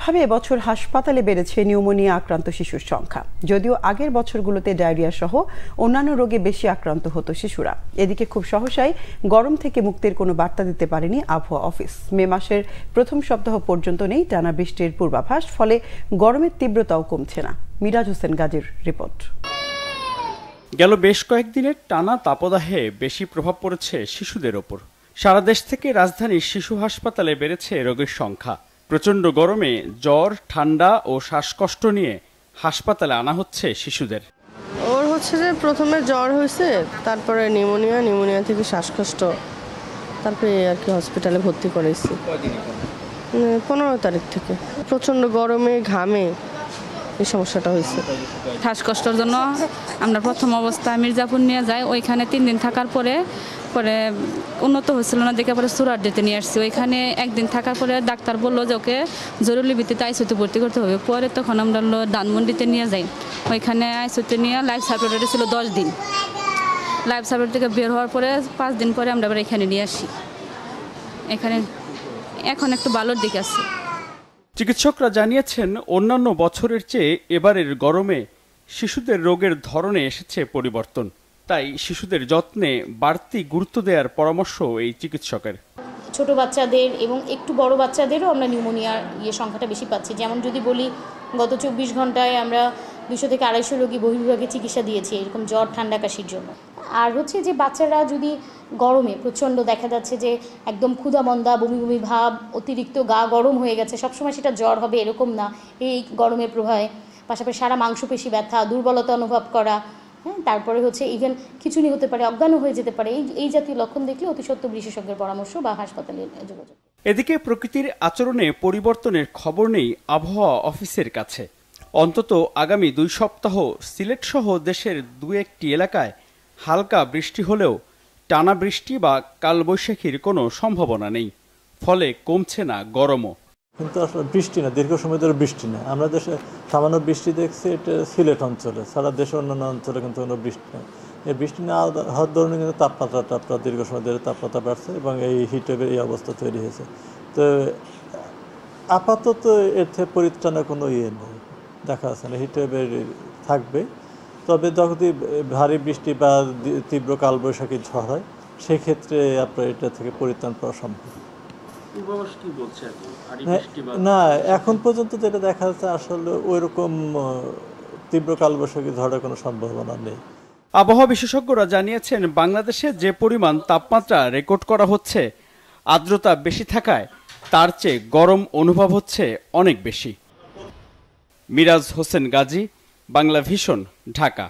ভাবে বছর হাসপাতালে বেড়েছে নিউমোনিয়া আক্রান্ত শিশুর সংখ্যা যদিও আগের বছরগুলোতে ডায়রিয়া সহ অন্যান্য রোগে বেশি আক্রান্ত হতো শিশুরা এদিকে খুব সহসাই গরম থেকে মুক্তির কোনো বার্তা দিতে পারেনি আবহাওয়া অফিস মে মাসের প্রথম সপ্তাহ পর্যন্ত নেই টানা বৃষ্টির পূর্বাভাস ফলে গরমের তীব্রতাও কমছে না মিরাজ হোসেন গাজীর রিপোর্ট গেল বেশ কয়েকদিনের টানা তাপদাহে বেশি প্রভাব পড়েছে শিশুদের ওপর সারা দেশ থেকে রাজধানীর শিশু হাসপাতালে বেড়েছে রোগের সংখ্যা প্রচণ্ড গরমে জ্বর ঠান্ডা ও শ্বাসকষ্ট নিয়ে হাসপাতালে আনা হচ্ছে শিশুদের ওর হচ্ছে যে প্রথমে জ্বর হয়েছে তারপরে নিউমোনিয়া নিউমোনিয়া থেকে শ্বাসকষ্ট তারপরে আর কি হসপিটালে ভর্তি করেছি পনেরো তারিখ থেকে প্রচণ্ড গরমে ঘামে এই সমস্যাটা হয়েছে শ্বাসকষ্টর জন্য আমরা প্রথম অবস্থা মির্জাপুর নিয়ে যাই ওইখানে তিন দিন থাকার পরে তারপরে উন্নত হয়েছিল না দেখে পরে সুরাট ডেতে নিয়ে আসছি ওইখানে একদিন থাকার পরে ডাক্তার বললো যে ওকে জরুরি ভিত্তিতে আইসিউতে ভর্তি করতে হবে পরে তখন আমরা ধানমন্ডিতে নিয়ে যাই ওইখানে আইসিউতে নিয়ে লাইফ সাপোর্টে ছিল দশ দিন লাইফ সাপোর্ট থেকে বের হওয়ার পরে পাঁচ দিন পরে আমরা আবার এখানে নিয়ে আসি এখানে এখন একটু ভালোর দিকে আছে চিকিৎসকরা জানিয়েছেন অন্যান্য বছরের চেয়ে এবারের গরমে শিশুদের রোগের ধরনে এসেছে পরিবর্তন তাই শিশুদের যত্নে বাড়তি গুরুত্ব দেওয়ার পরামর্শ এই চিকিৎসকের ছোট বাচ্চাদের এবং একটু বড় বাচ্চাদেরও আমরা নিউমোনিয়ার ইয়ে সংখ্যাটা বেশি পাচ্ছি যেমন যদি বলি গত চব্বিশ ঘন্টায় আমরা দুশো থেকে আড়াইশো রোগী বহির্বিভাগে চিকিৎসা দিয়েছি এরকম জ্বর ঠান্ডা কাশির জন্য আর হচ্ছে যে বাচ্চারা যদি গরমে প্রচণ্ড দেখা যাচ্ছে যে একদম ক্ষুধা মন্দা বমি বমি ভাব অতিরিক্ত গা গরম হয়ে গেছে সবসময় সেটা জ্বর হবে এরকম না এই গরমের প্রভাবে পাশাপাশি সারা মাংসপেশি ব্যথা দুর্বলতা অনুভব করা তারপরে হচ্ছে ইভেন খিচুনি হতে পারে অজ্ঞানও হয়ে যেতে পারে এই এই জাতীয় লক্ষণ দেখলে অতি সত্য বিশেষজ্ঞের পরামর্শ বা হাসপাতালে যোগাযোগ এদিকে প্রকৃতির আচরণে পরিবর্তনের খবর নেই আবহাওয়া অফিসের কাছে অন্তত আগামী দুই সপ্তাহ সিলেট সহ দেশের দু একটি এলাকায় হালকা বৃষ্টি হলেও টানা বৃষ্টি বা কালবৈশাখীর কোনো সম্ভাবনা নেই ফলে কমছে না গরমও কিন্তু আসলে বৃষ্টি না দীর্ঘ সময় ধরে বৃষ্টি না আমরা দেশে সামান্য বৃষ্টি দেখছি এটা সিলেট অঞ্চলে সারা দেশের অন্যান্য অঞ্চলে কিন্তু কোনো বৃষ্টি নেই এই বৃষ্টি না হওয়ার ধরনের কিন্তু তাপমাত্রা তাপমাত্রা দীর্ঘ সময় ধরে তাপমাত্রা বাড়ছে এবং এই হিটওয়েভের এই অবস্থা তৈরি হয়েছে তো আপাতত এর থেকে পরিত্রাণের কোনো ইয়ে নেই দেখা যাচ্ছে না হিটওয়েভের থাকবে তবে যদি ভারী বৃষ্টি বা তীব্র কালবৈশাখী ঝড় হয় সেক্ষেত্রে আপনার এটা থেকে পরিত্রাণ পাওয়া সম্ভব হ্যাঁ, না এখন পর্যন্ত যেটা দেখা যাচ্ছে আসলে ওই রকম তীব্র কালবৈশাখী ধরার কোনো সম্ভাবনা নেই আবহাওয়া বিশেষজ্ঞরা জানিয়েছেন বাংলাদেশে যে পরিমাণ তাপমাত্রা রেকর্ড করা হচ্ছে আর্দ্রতা বেশি থাকায় তার চেয়ে গরম অনুভব হচ্ছে অনেক বেশি মিরাজ হোসেন গাজী বাংলা ভীষণ ঢাকা